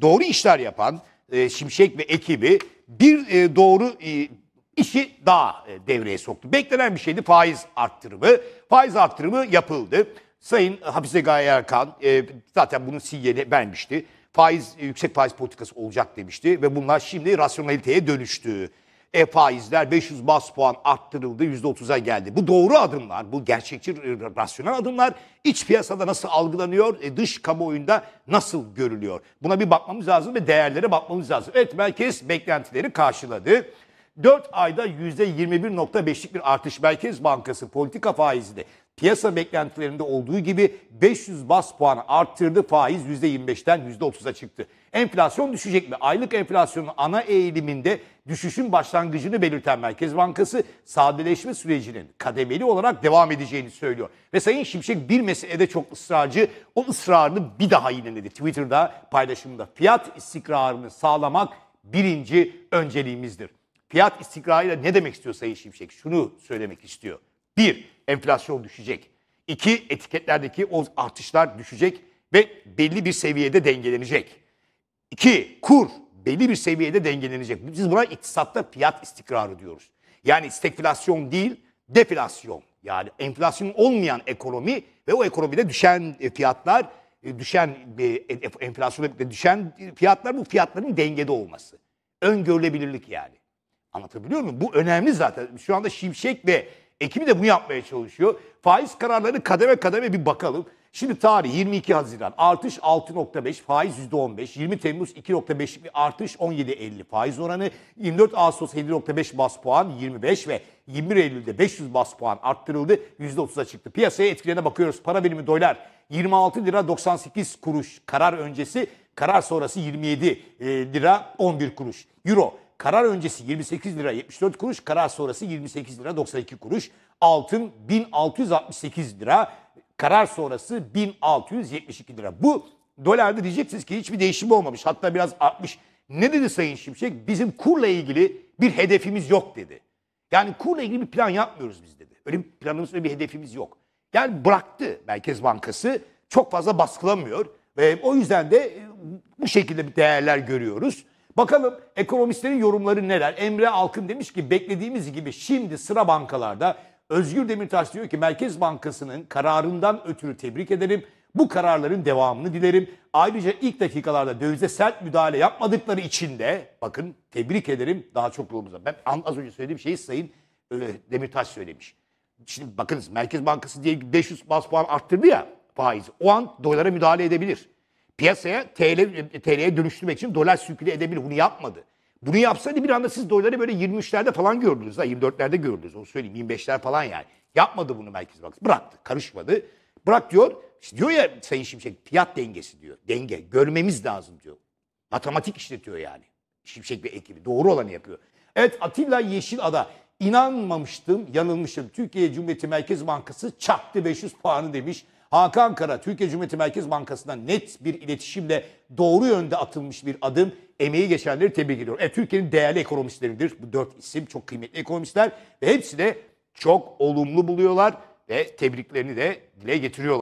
Doğru işler yapan e, Şimşek ve ekibi bir e, doğru e, işi daha e, devreye soktu. Beklenen bir şeydi faiz arttırımı. Faiz arttırımı yapıldı. Sayın Hafize Gaye Erkan e, zaten bunun sinyali vermişti. Faiz yüksek faiz politikası olacak demişti ve bunlar şimdi rasyonaliteye dönüştü. E faizler 500 bas puan arttırıldı %30'a geldi. Bu doğru adımlar, bu gerçekçi rasyonel adımlar iç piyasada nasıl algılanıyor, e, dış kamuoyunda nasıl görülüyor? Buna bir bakmamız lazım ve değerlere bakmamız lazım. Evet merkez beklentileri karşıladı. 4 ayda %21.5'lik bir artış Merkez Bankası politika faizi de piyasa beklentilerinde olduğu gibi 500 bas puan arttırdı faiz %25'ten %30'a çıktı. Enflasyon düşecek mi? Aylık enflasyonun ana eğiliminde düşüşün başlangıcını belirten Merkez Bankası sadeleşme sürecinin kademeli olarak devam edeceğini söylüyor. Ve Sayın Şimşek bir meselede çok ısrarcı o ısrarını bir daha yeniledi Twitter'da paylaşımda. Fiyat istikrarını sağlamak birinci önceliğimizdir. Fiyat istikrarıyla ne demek istiyor Sayın Şimşek? Şunu söylemek istiyor. Bir, enflasyon düşecek. İki, etiketlerdeki o artışlar düşecek ve belli bir seviyede dengelenecek. İki, kur belli bir seviyede dengelenecek. Biz buna iktisatta fiyat istikrarı diyoruz. Yani stekflasyon değil, deflasyon. Yani enflasyon olmayan ekonomi ve o ekonomide düşen e, fiyatlar, e, düşen e, enflasyonla düşen fiyatlar bu fiyatların dengede olması. Öngörülebilirlik yani. Anlatabiliyor muyum? Bu önemli zaten. Şu anda Şimşek ve ekibi de bunu yapmaya çalışıyor. Faiz kararlarını kademe kademe bir bakalım. Şimdi tarih 22 Haziran. Artış 6.5, faiz %15. 20 Temmuz 2.5 bir artış 17.50 faiz oranı. 24 Ağustos 7.5 bas puan 25 ve 21 Eylül'de 500 bas puan arttırıldı. %30'a çıktı. Piyasaya etkilerine bakıyoruz. Para birimi dolar 26 lira 98 kuruş karar öncesi. Karar sonrası 27 e, lira 11 kuruş. Euro Karar öncesi 28 lira 74 kuruş, karar sonrası 28 lira 92 kuruş. Altın 1668 lira, karar sonrası 1672 lira. Bu dolarda diyeceksiniz ki hiçbir değişim olmamış. Hatta biraz artmış. Ne dedi Sayın Şimşek? Bizim kurla ilgili bir hedefimiz yok dedi. Yani kurla ilgili bir plan yapmıyoruz biz dedi. Öyle bir planımız, öyle bir hedefimiz yok. Yani bıraktı Merkez Bankası. Çok fazla baskılamıyor. Ve o yüzden de e, bu şekilde bir değerler görüyoruz. Bakalım ekonomistlerin yorumları neler? Emre Alkın demiş ki beklediğimiz gibi şimdi sıra bankalarda. Özgür Demirtaş diyor ki Merkez Bankası'nın kararından ötürü tebrik ederim. Bu kararların devamını dilerim. Ayrıca ilk dakikalarda dövize sert müdahale yapmadıkları için de bakın tebrik ederim daha çok yolumuza. Ben az önce söylediğim şeyi Sayın e, Demirtaş söylemiş. Şimdi bakınız Merkez Bankası diye 500 bas puan arttırdı ya faizi. O an dolara müdahale edebilir piyasaya TL, TL'ye dönüştürmek için dolar sürküle edebilir. Bunu yapmadı. Bunu yapsaydı bir anda siz doları böyle 23'lerde falan gördünüz. Ha, 24'lerde gördünüz. Onu söyleyeyim. 25'ler falan yani. Yapmadı bunu Merkez Bankası. Bıraktı. Karışmadı. Bırak diyor. İşte diyor ya Sayın Şimşek fiyat dengesi diyor. Denge. Görmemiz lazım diyor. Matematik işletiyor yani. Şimşek bir ekibi. Doğru olanı yapıyor. Evet Atilla yeşil ada İnanmamıştım, yanılmışım. Türkiye Cumhuriyeti Merkez Bankası çaktı 500 puanı demiş. Hakan Kara Türkiye Cumhuriyeti Merkez Bankası'na net bir iletişimle doğru yönde atılmış bir adım. Emeği geçenleri tebrik ediyorum. E, Türkiye'nin değerli ekonomistleridir. Bu dört isim çok kıymetli ekonomistler ve hepsi de çok olumlu buluyorlar ve tebriklerini de dile getiriyorlar.